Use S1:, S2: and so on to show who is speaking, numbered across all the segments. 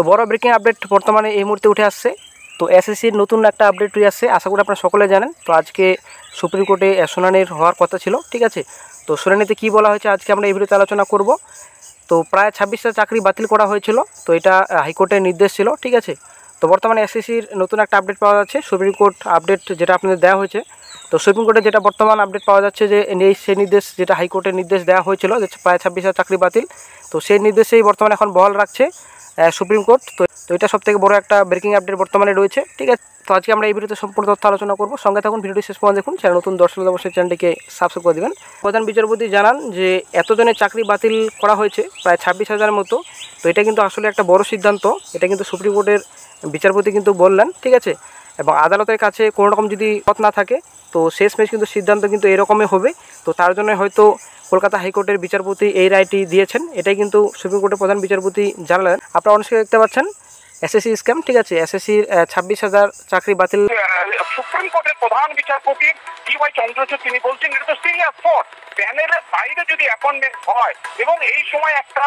S1: তো বড় breaking update বর্তমানে এই মুহূর্তে উঠে আসছে তো এসএসসির নতুন একটা আপডেট উঠে আসছে আশা করি আপনারা সকলে জানেন তো আজকে সুপ্রিম কোর্টে শুনানির হওয়ার কথা ছিল ঠিক আছে তো শুনানিতে কি বলা হয়েছে আজকে আমরা এই ভিডিওতে আলোচনা করব তো প্রায় ছাব্বিশটা চাকরি বাতিল করা হয়েছিল তো এটা হাইকোর্টের নির্দেশ ছিল ঠিক আছে তো বর্তমানে এসএসসির নতুন একটা আপডেট পাওয়া যাচ্ছে সুপ্রিম কোর্ট আপডেট যেটা আপনাদের দেওয়া হয়েছে তো সুপ্রিম কোর্টে যেটা বর্তমান আপডেট পাওয়া যাচ্ছে যে সেই নির্দেশ যেটা হাইকোর্টের নির্দেশ দেওয়া হয়েছিল যে প্রায় ছাব্বিশ চাকরি বাতিল তো সেই নির্দেশেই বর্তমানে এখন বহাল রাখছে সুপ্রিম কোর্ট তো তো এটা সবথেকে বড় একটা ব্রেকিং আপডেট বর্তমানে রয়েছে ঠিক আছে তো আজকে আমরা এই ভিডিওতে সম্পূর্ণ তথ্য আলোচনা করবো সঙ্গে থাকুন ভিডিওটি শেষ পর্যন্ত দেখুন চ্যানেল নতুন দর্শক অবশ্যই চ্যানেলটিকে সাবস্ক্রাইব করে দেবেন প্রধান বিচারপতি জানান যে এতজনের চাকরি বাতিল করা হয়েছে প্রায় ছাব্বিশ হাজারের মতো তো এটা কিন্তু আসলে একটা বড় সিদ্ধান্ত এটা কিন্তু সুপ্রিম কোর্টের বিচারপতি কিন্তু বললেন ঠিক আছে এবং আদালতের কাছে কোনো রকম যদি পথ না থাকে তো শেষমেশ কিন্তু সিদ্ধান্ত কিন্তু এরকমই হবে তো তার জন্য হয়তো কলকাতা হাইকোর্টের বিচারপতি এই রায়টি দিয়েছেন এটাই কিন্তু সুপ্রিম কোর্টের প্রধান বিচারপতি জানালেন আপনারা অনেকে দেখতে পাচ্ছেন এসএসসি স্ক্যাম ঠিক আছে এসএসসির ছাব্বিশ হাজার চাকরি বাতিল সুপ্রিম কোর্টের প্রধান বিচারপতি ডি ওয়াই চন্দ্রচূড় তিনি বলছেন এটা তো সিরিয়াস ফ্রড প্যানেলের বাইরে যদি অ্যাপয়েন্টমেন্ট হয় এবং এই সময় একটা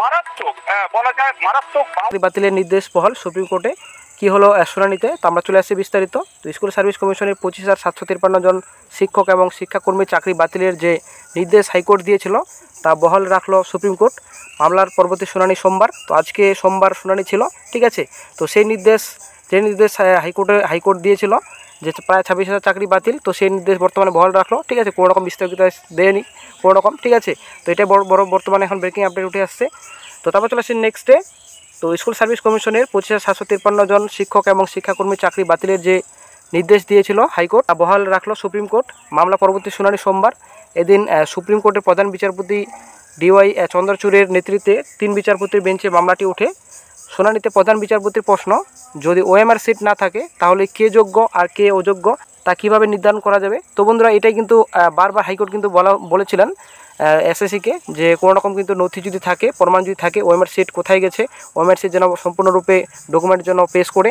S1: মারাত্মক বলা যায় মারাত্মক বাতিলের নির্দেশ বহাল সুপ্রিম কোর্টে কি হলো শুনানিতে তো আমরা চলে আসছি বিস্তারিত তো স্কুল সার্ভিস কমিশনের পঁচিশ হাজার সাতশো তিপ্পান্ন জন শিক্ষক এবং শিক্ষাকর্মীর চাকরি বাতিলের যে নির্দেশ হাইকোর্ট দিয়েছিল তা বহাল রাখলো সুপ্রিম কোর্ট মামলার পরবর্তী শুনানি সোমবার তো আজকে সোমবার শুনানি ছিল ঠিক আছে তো সেই নির্দেশ যে নির্দেশ হাইকোর্টে হাইকোর্ট দিয়েছিল যে প্রায় ছাব্বিশ হাজার চাকরি বাতিল তো সেই নির্দেশ বর্তমানে বহাল রাখলো ঠিক আছে কোনো রকম বিস্তারিত দেয়নি কোনো রকম ঠিক আছে তো এটা বড় বর্তমানে এখন ব্রেকিং আপডেট উঠে আসছে তো তারপর চলে আসছি ডে তো স্কুল সার্ভিস কমিশনের পঁচিশ হাজার সাতশো তিপ্পান্ন জন শিক্ষক এবং শিক্ষাকর্মী চাকরি বাতিলের যে নির্দেশ দিয়েছিল হাইকোর্ট বহাল রাখলো সুপ্রিম কোর্ট মামলা পরবর্তী শুনানি সোমবার এদিন সুপ্রিম কোর্টের প্রধান বিচারপতি ডিওয়াই চন্দ্রচূড়ের নেতৃত্বে তিন বিচারপতির বেঞ্চে মামলাটি উঠে শুনানিতে প্রধান বিচারপতির প্রশ্ন যদি ওএমআর সিট না থাকে তাহলে কে যোগ্য আর কে অযোগ্য তা কিভাবে নির্ধারণ করা যাবে তো বন্ধুরা এটাই কিন্তু বারবার হাইকোর্ট কিন্তু বলা বলেছিলেন এসএসসিকে যে কোনো রকম কিন্তু নথি যদি থাকে প্রমাণ যদি থাকে ওএমআর সিট কোথায় গেছে ওএমআর সিট যেন সম্পূর্ণরূপে ডকুমেন্ট যেন পেশ করে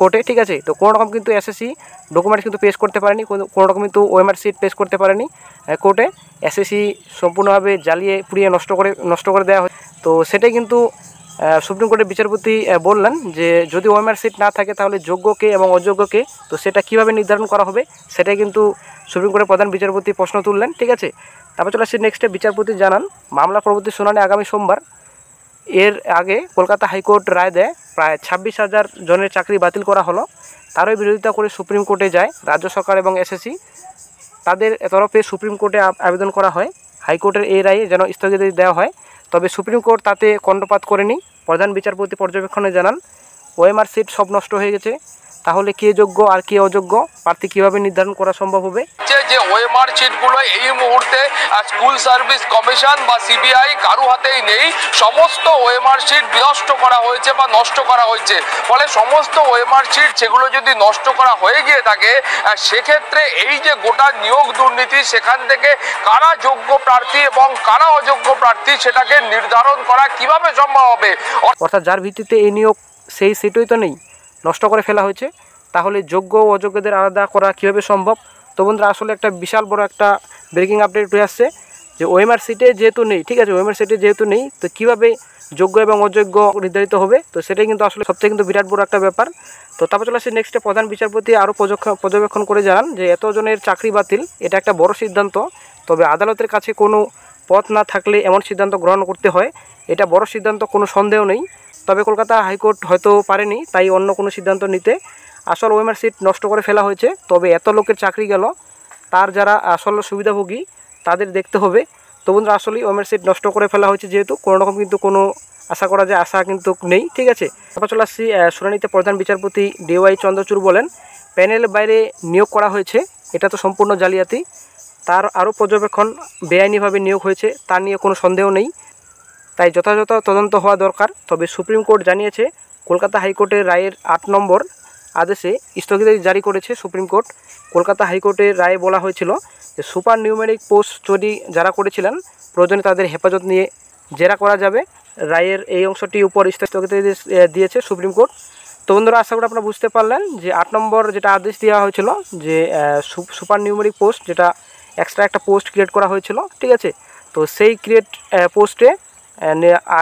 S1: কোর্টে ঠিক আছে তো কোনো রকম কিন্তু এসএসসি ডকুমেন্টস কিন্তু পেশ করতে পারেনি কোনো রকম কিন্তু ওএমআর সিট পেশ করতে পারেনি কোর্টে এসএসসি সম্পূর্ণভাবে জ্বালিয়ে পুড়িয়ে নষ্ট করে নষ্ট করে দেওয়া হয় তো সেটাই কিন্তু সুপ্রিম কোর্টের বিচারপতি বললেন যে যদি ওএমআর সিট না থাকে তাহলে যোগ্যকে এবং অযোগ্যকে তো সেটা কিভাবে নির্ধারণ করা হবে সেটাই কিন্তু সুপ্রিম কোর্টের প্রধান বিচারপতি প্রশ্ন তুললেন ঠিক আছে তারপর চলে আসছি নেক্সটে বিচারপতি জানান মামলা পরবর্তী শুনানি আগামী সোমবার এর আগে কলকাতা হাইকোর্ট রায় দেয় প্রায় ছাব্বিশ হাজার জনের চাকরি বাতিল করা হলো তারই বিরোধিতা করে সুপ্রিম কোর্টে যায় রাজ্য সরকার এবং এসএসসি তাদের তরফে সুপ্রিম কোর্টে আবেদন করা হয় হাইকোর্টের এই রায়ে যেন স্থগিত দেওয়া হয় তবে সুপ্রিম কোর্ট তাতে কণ্ঠপাত করেনি প্রধান বিচারপতি পর্যবেক্ষণে জানান ওএমআর সিট সব নষ্ট হয়ে গেছে তাহলে কে যোগ্য আর কে অযোগ্য প্রার্থী কিভাবে নির্ধারণ করা সম্ভব হবে যে ওয়েমার চিটগুলো এই মুহূর্তে স্কুল সার্ভিস কমিশন বা সিবিআই কারু হাতেই নেই সমস্ত ওয়েমার শিট বিনষ্ট করা হয়েছে বা নষ্ট করা হয়েছে ফলে সমস্ত ওয়েমার শিট সেগুলো যদি নষ্ট করা হয়ে গিয়ে থাকে সেক্ষেত্রে এই যে গোটা নিয়োগ দুর্নীতি সেখান থেকে কারা যোগ্য প্রার্থী এবং কারা অযোগ্য প্রার্থী সেটাকে নির্ধারণ করা কিভাবে সম্ভব হবে অর্থাৎ যার ভিত্তিতে এই নিয়োগ সেই সিটই তো নেই নষ্ট করে ফেলা হয়েছে তাহলে যোগ্য ও অযোগ্যদের আলাদা করা কীভাবে সম্ভব তো বন্ধুরা আসলে একটা বিশাল বড় একটা ব্রেকিং আপডেট হয়ে আসছে যে ওএমআর সিটে যেহেতু নেই ঠিক আছে ওএমআর সিটে যেহেতু নেই তো কীভাবে যোগ্য এবং অযোগ্য নির্ধারিত হবে তো সেটাই কিন্তু আসলে থেকে কিন্তু বিরাট বড় একটা ব্যাপার তো তারপর চলে আসছে নেক্সটে প্রধান বিচারপতি আরও পর্যবেক্ষণ করে জানান যে এতজনের চাকরি বাতিল এটা একটা বড় সিদ্ধান্ত তবে আদালতের কাছে কোনো পথ না থাকলে এমন সিদ্ধান্ত গ্রহণ করতে হয় এটা বড় সিদ্ধান্ত কোনো সন্দেহ নেই তবে কলকাতা হাইকোর্ট হয়তো পারেনি তাই অন্য কোনো সিদ্ধান্ত নিতে আসল ওএমআর সিট নষ্ট করে ফেলা হয়েছে তবে এত লোকের চাকরি গেল তার যারা আসল সুবিধাভোগী তাদের দেখতে হবে তো বন্ধুরা আসলেই ওএমআর সিট নষ্ট করে ফেলা হয়েছে যেহেতু কোনো রকম কিন্তু কোনো আশা করা যায় আশা কিন্তু নেই ঠিক আছে তারপর চলে আসছি শুনানিতে প্রধান বিচারপতি ডিওয়াই চন্দ্রচূড় বলেন প্যানেলের বাইরে নিয়োগ করা হয়েছে এটা তো সম্পূর্ণ জালিয়াতি তার আরও পর্যবেক্ষণ বেআইনিভাবে নিয়োগ হয়েছে তা নিয়ে কোনো সন্দেহ নেই তাই যথাযথ তদন্ত হওয়া দরকার তবে সুপ্রিম কোর্ট জানিয়েছে কলকাতা হাইকোর্টের রায়ের আট নম্বর আদেশে স্থগিতাদেশ জারি করেছে সুপ্রিম কোর্ট কলকাতা হাইকোর্টের রায়ে বলা হয়েছিল যে সুপার নিউমেরিক পোস্ট চুরি যারা করেছিলেন প্রয়োজনে তাদের হেফাজত নিয়ে জেরা করা যাবে রায়ের এই অংশটি উপর স্থগিতাদেশ দিয়েছে সুপ্রিম কোর্ট তো বন্ধুরা আশা করি আপনারা বুঝতে পারলেন যে আট নম্বর যেটা আদেশ দেওয়া হয়েছিল যে সুপার নিউমেরিক পোস্ট যেটা এক্সট্রা একটা পোস্ট ক্রিয়েট করা হয়েছিল ঠিক আছে তো সেই ক্রিয়েট পোস্টে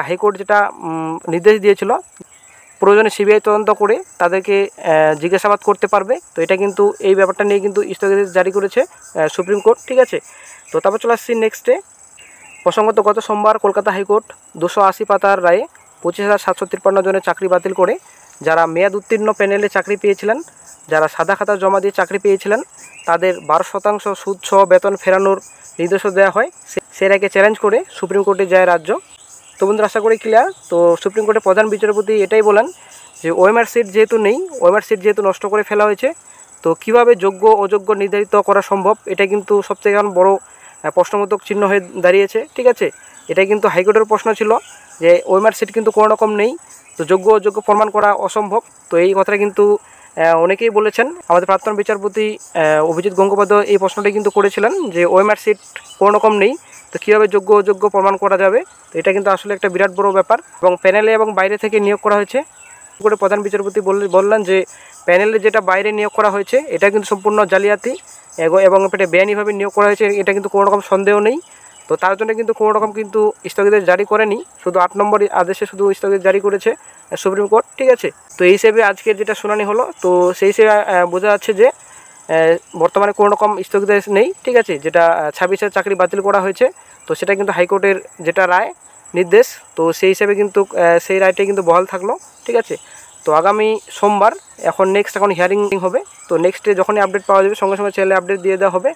S1: হাইকোর্ট যেটা নির্দেশ দিয়েছিল প্রয়োজনে সিবিআই তদন্ত করে তাদেরকে জিজ্ঞাসাবাদ করতে পারবে তো এটা কিন্তু এই ব্যাপারটা নিয়ে কিন্তু স্থগিতাদেশ জারি করেছে সুপ্রিম কোর্ট ঠিক আছে তো তারপর চলে আসছি নেক্সটে প্রসঙ্গত গত সোমবার কলকাতা হাইকোর্ট দুশো আশি পাতার রায়ে পঁচিশ হাজার সাতশো তিপ্পান্ন জনের চাকরি বাতিল করে যারা মেয়াদ উত্তীর্ণ প্যানেলে চাকরি পেয়েছিলেন যারা সাদা খাতা জমা দিয়ে চাকরি পেয়েছিলেন তাদের বারো শতাংশ সুদ সহ বেতন ফেরানোর নির্দেশও দেওয়া হয় সেটাকে চ্যালেঞ্জ করে সুপ্রিম কোর্টে যায় রাজ্য তো বন্ধুরা আশা করি ক্লিয়ার তো সুপ্রিম কোর্টের প্রধান বিচারপতি এটাই বলেন যে ওয়েমার সিট যেহেতু নেই ওয়েমার সিট যেহেতু নষ্ট করে ফেলা হয়েছে তো কিভাবে যোগ্য অযোগ্য নির্ধারিত করা সম্ভব এটা কিন্তু সবথেকে এখন বড়ো প্রশ্নমূলক চিহ্ন হয়ে দাঁড়িয়েছে ঠিক আছে এটা কিন্তু হাইকোর্টের প্রশ্ন ছিল যে ওয়েমার সিট কিন্তু কোনো রকম নেই তো যোগ্য অযোগ্য প্রমাণ করা অসম্ভব তো এই কথাটা কিন্তু অনেকেই বলেছেন আমাদের প্রাক্তন বিচারপতি অভিজিৎ গঙ্গোপাধ্যায় এই প্রশ্নটি কিন্তু করেছিলেন যে ওয়েমার সিট কোনো রকম নেই তো কীভাবে যোগ্য অযোগ্য প্রমাণ করা যাবে তো এটা কিন্তু আসলে একটা বিরাট বড় ব্যাপার এবং প্যানেলে এবং বাইরে থেকে নিয়োগ করা হয়েছে করে প্রধান বিচারপতি বললেন যে প্যানেলে যেটা বাইরে নিয়োগ করা হয়েছে এটা কিন্তু সম্পূর্ণ জালিয়াতি এবং এটা বেআইনিভাবে নিয়োগ করা হয়েছে এটা কিন্তু কোনো রকম সন্দেহ নেই তো তার জন্য কিন্তু কোনো রকম কিন্তু স্থগিতাদেশ জারি করেনি শুধু আট নম্বর আদেশে শুধু স্থগিত জারি করেছে সুপ্রিম কোর্ট ঠিক আছে তো এই হিসেবে আজকের যেটা শুনানি হলো তো সেই হিসেবে বোঝা যাচ্ছে যে বর্তমানে কোনো রকম স্থগিতাদেশ নেই ঠিক আছে যেটা ছাব্বিশের চাকরি বাতিল করা হয়েছে তো সেটা কিন্তু হাইকোর্টের যেটা রায় নির্দেশ তো সেই হিসেবে কিন্তু সেই রায়টাই কিন্তু বহাল থাকলো ঠিক আছে তো আগামী সোমবার এখন নেক্সট এখন হিয়ারিং হবে তো নেক্সটে যখনই আপডেট পাওয়া যাবে সঙ্গে সঙ্গে চ্যানেলে আপডেট দিয়ে দেওয়া হবে